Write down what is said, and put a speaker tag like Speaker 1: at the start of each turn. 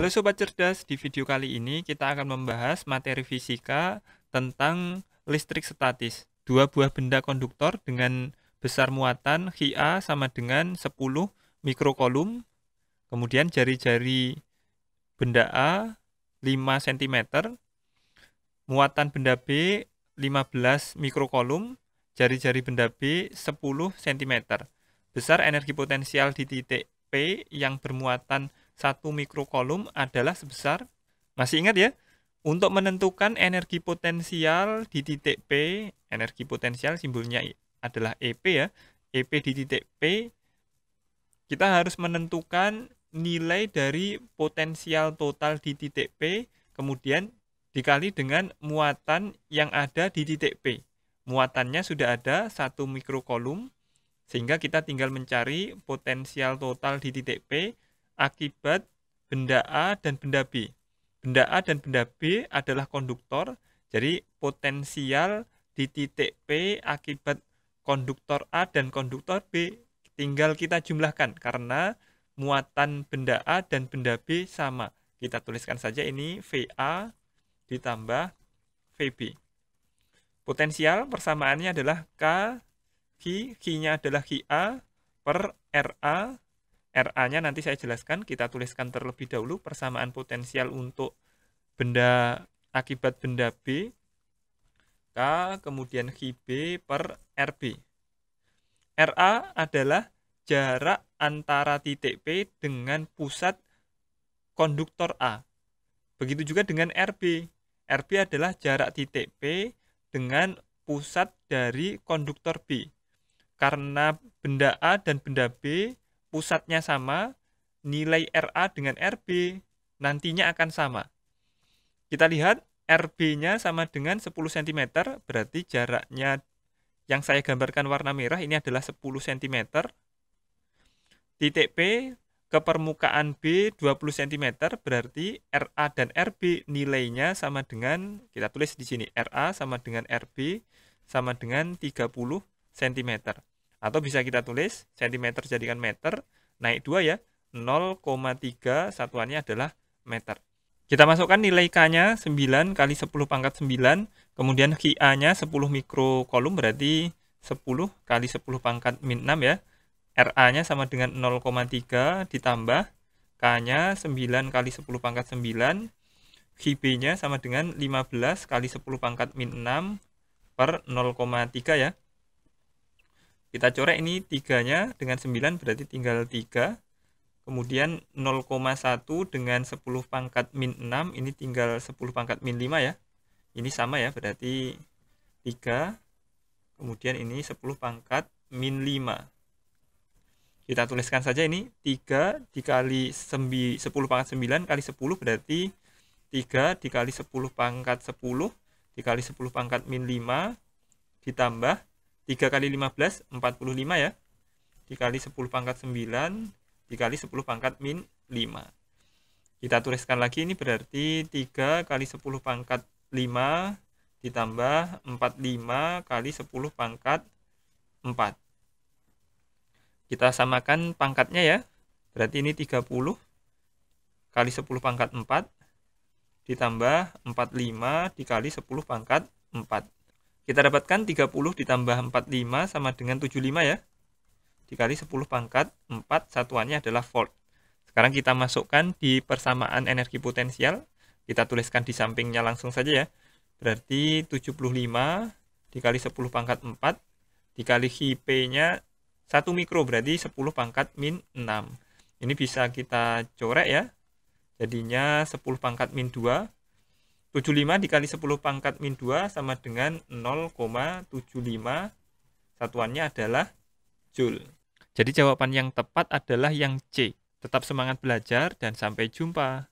Speaker 1: Halo Sobat Cerdas, di video kali ini kita akan membahas materi fisika tentang listrik statis. Dua buah benda konduktor dengan besar muatan HIA sama dengan 10 mikrokolum, kemudian jari-jari benda A 5 cm, muatan benda B 15 mikrokolum, jari-jari benda B 10 cm. Besar energi potensial di titik P yang bermuatan satu mikrokolom adalah sebesar masih ingat ya untuk menentukan energi potensial di titik P energi potensial simbolnya adalah EP ya EP di titik P kita harus menentukan nilai dari potensial total di titik P kemudian dikali dengan muatan yang ada di titik P muatannya sudah ada satu mikrokolom sehingga kita tinggal mencari potensial total di titik P akibat benda A dan benda B. Benda A dan benda B adalah konduktor, jadi potensial di titik P akibat konduktor A dan konduktor B tinggal kita jumlahkan karena muatan benda A dan benda B sama. Kita tuliskan saja ini VA ditambah VB. Potensial persamaannya adalah K, Q, Q-nya adalah QA per RA RA-nya nanti saya jelaskan, kita tuliskan terlebih dahulu persamaan potensial untuk benda akibat benda B, K, kemudian Hi B per RB. RA adalah jarak antara titik P dengan pusat konduktor A. Begitu juga dengan RB. RB adalah jarak titik P dengan pusat dari konduktor B. Karena benda A dan benda B pusatnya sama, nilai RA dengan RB nantinya akan sama. Kita lihat RB-nya sama dengan 10 cm, berarti jaraknya yang saya gambarkan warna merah ini adalah 10 cm. Titik P ke permukaan B 20 cm, berarti RA dan RB nilainya sama dengan, kita tulis di sini, RA sama dengan RB sama dengan 30 cm. Atau bisa kita tulis cm jadikan meter, naik 2 ya, 0,3 satuannya adalah meter. Kita masukkan nilai K-nya 9 kali 10 pangkat 9, kemudian QA-nya 10 kolom berarti 10 kali 10 pangkat min 6 ya. RA-nya sama dengan 0,3 ditambah K-nya 9 kali 10 pangkat 9, QB-nya sama dengan 15 kali 10 pangkat min 6 per 0,3 ya kita coret ini tiganya dengan 9 berarti tinggal 3 kemudian 0,1 dengan 10 pangkat min 6 ini tinggal 10 pangkat min 5 ya ini sama ya berarti 3 kemudian ini 10 pangkat min 5 kita tuliskan saja ini 3 dikali 10 pangkat 9 kali 10 berarti 3 dikali 10 pangkat 10 dikali 10 pangkat min 5 ditambah 3 kali 15, 45 ya. Dikali 10 pangkat 9, dikali 10 pangkat min 5. Kita tuliskan lagi, ini berarti 3 kali 10 pangkat 5 ditambah 45 kali 10 pangkat 4. Kita samakan pangkatnya ya. Berarti ini 30 kali 10 pangkat 4 ditambah 45 dikali 10 pangkat 4. Kita dapatkan 30 ditambah 45 sama dengan 75 ya. Dikali 10 pangkat 4 satuannya adalah volt. Sekarang kita masukkan di persamaan energi potensial. Kita tuliskan di sampingnya langsung saja ya. Berarti 75 dikali 10 pangkat 4 dikali IP-nya 1 mikro berarti 10 pangkat min 6. Ini bisa kita corek ya. Jadinya 10 pangkat min 2 75 dikali 10 pangkat min 2 sama dengan 0,75 satuannya adalah Joule. Jadi jawaban yang tepat adalah yang C. Tetap semangat belajar dan sampai jumpa.